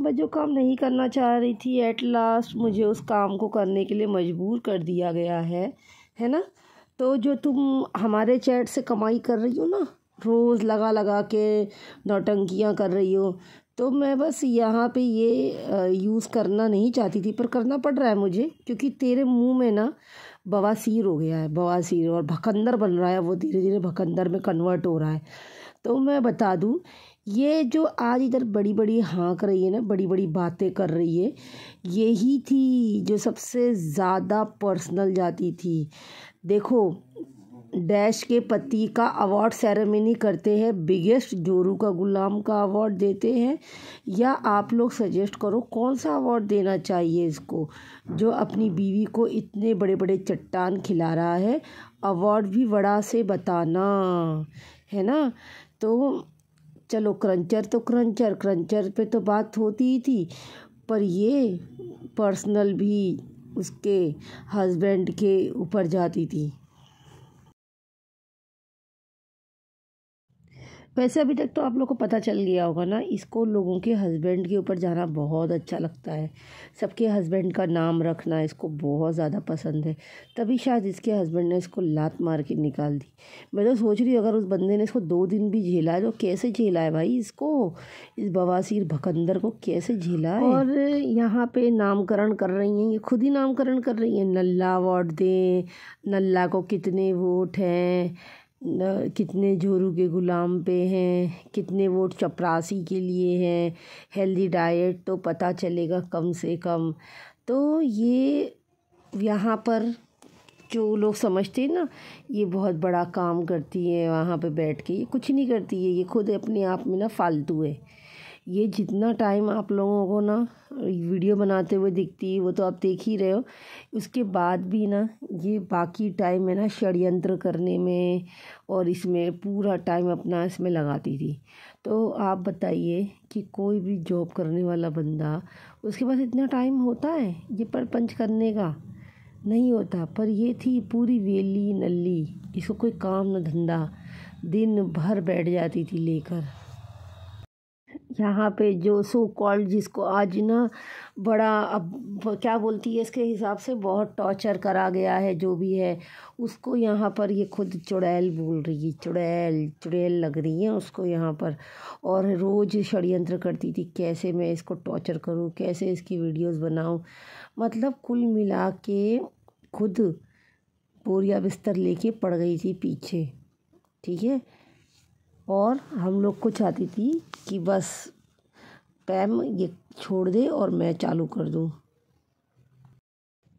मैं जो काम नहीं करना चाह रही थी एट लास्ट मुझे उस काम को करने के लिए मजबूर कर दिया गया है है ना तो जो तुम हमारे चैट से कमाई कर रही हो ना रोज़ लगा लगा के नौटंकियाँ कर रही हो तो मैं बस यहाँ पे ये यूज़ करना नहीं चाहती थी पर करना पड़ रहा है मुझे क्योंकि तेरे मुंह में ना बवासीर हो गया है बवासीर और भकंदर बन रहा है वो धीरे धीरे भकंदर में कन्वर्ट हो रहा है तो मैं बता दूँ ये जो आज इधर बड़ी बड़ी हाँक रही है ना बड़ी बड़ी बातें कर रही है यही थी जो सबसे ज़्यादा पर्सनल जाती थी देखो डैश के पति का अवार्ड सेरेमनी करते हैं बिगेस्ट जोरू का गुलाम का अवार्ड देते हैं या आप लोग सजेस्ट करो कौन सा अवार्ड देना चाहिए इसको जो अपनी बीवी को इतने बड़े बड़े चट्टान खिला रहा है अवार्ड भी बड़ा से बताना है ना तो चलो क्रंचर तो क्रंचर क्रंचर पे तो बात होती ही थी पर ये पर्सनल भी उसके हस्बैंड के ऊपर जाती थी वैसे अभी तक तो आप लोग को पता चल गया होगा ना इसको लोगों के हस्बैंड के ऊपर जाना बहुत अच्छा लगता है सबके हस्बैंड का नाम रखना इसको बहुत ज़्यादा पसंद है तभी शायद इसके हस्बैंड ने इसको लात मार के निकाल दी मैं तो सोच रही हूँ अगर उस बंदे ने इसको दो दिन भी झेला है तो कैसे झेला है भाई इसको इस बवासीर भकंदर को कैसे झेला है और यहाँ पर नामकरण कर रही हैं ये खुद ही नामकरण कर रही हैं नल्ला अवार्ड दें नल्ला को कितने वोट हैं कितने जोरू के ग़ुलाम पे हैं कितने वोट चपरासी के लिए हैं हेल्दी डाइट तो पता चलेगा कम से कम तो ये यहाँ पर जो लोग समझते हैं ना ये बहुत बड़ा काम करती है वहाँ पे बैठ के ये कुछ नहीं करती है ये खुद अपने आप में ना फालतू है ये जितना टाइम आप लोगों को ना वीडियो बनाते हुए दिखती है वो तो आप देख ही रहे हो उसके बाद भी ना ये बाकी टाइम है ना षडयंत्र करने में और इसमें पूरा टाइम अपना इसमें लगाती थी तो आप बताइए कि कोई भी जॉब करने वाला बंदा उसके पास इतना टाइम होता है ये परपंच करने का नहीं होता पर ये थी पूरी वेली नली इसको कोई काम न धंधा दिन भर बैठ जाती थी लेकर यहाँ पे जो सो कॉल्ड जिसको आज ना बड़ा अब क्या बोलती है इसके हिसाब से बहुत टॉर्चर करा गया है जो भी है उसको यहाँ पर ये खुद चुड़ैल बोल रही है चुड़ैल चुड़ैल लग रही है उसको यहाँ पर और रोज़ षडयंत्र करती थी कैसे मैं इसको टॉर्चर करूँ कैसे इसकी वीडियोस बनाऊँ मतलब कुल मिला के खुद बोरिया बिस्तर लेके पड़ गई थी पीछे ठीक है और हम लोग को चाहती थी कि बस पैम ये छोड़ दे और मैं चालू कर दूँ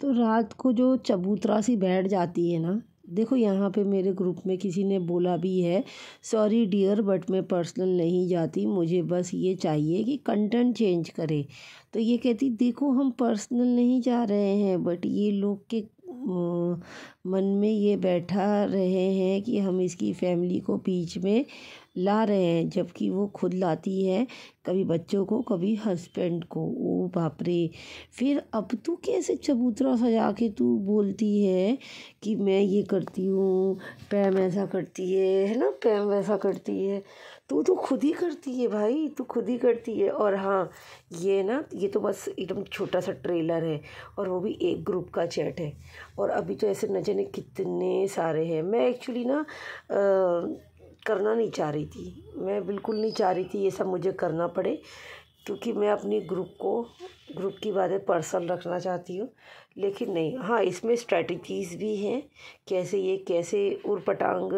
तो रात को जो चबूतरा सी बैठ जाती है ना देखो यहाँ पे मेरे ग्रुप में किसी ने बोला भी है सॉरी डियर बट मैं पर्सनल नहीं जाती मुझे बस ये चाहिए कि कंटेंट चेंज करे तो ये कहती देखो हम पर्सनल नहीं जा रहे हैं बट ये लोग के मन में ये बैठा रहे हैं कि हम इसकी फैमिली को बीच में ला रहे हैं जबकि वो खुद लाती है कभी बच्चों को कभी हस्बैंड को ओ बाप रे फिर अब तू कैसे चबूतरा सजा के तू बोलती है कि मैं ये करती हूँ पैम ऐसा करती है है ना पैम वैसा करती है तू तो खुद ही करती है भाई तू खुद ही करती है और हाँ ये ना ये तो बस एकदम छोटा सा ट्रेलर है और वो भी एक ग्रुप का चैट है और अभी तो ऐसे न जाने कितने सारे हैं मैं एक्चुअली ना आ, करना नहीं चाह रही थी मैं बिल्कुल नहीं चाह रही थी ये सब मुझे करना पड़े क्योंकि मैं अपनी ग्रुप को ग्रुप की बातें पर्सनल रखना चाहती हूँ लेकिन नहीं हाँ इसमें स्ट्रेटजीज़ भी हैं कैसे ये कैसे उर्पटांग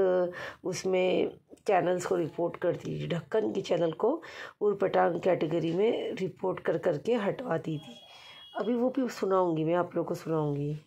उसमें चैनल्स को रिपोर्ट करती थी ढक्कन के चैनल को उर्पटांग कैटेगरी में रिपोर्ट कर करके हटवाती थी अभी वो भी सुनाऊंगी मैं आप लोग को सुनाऊंगी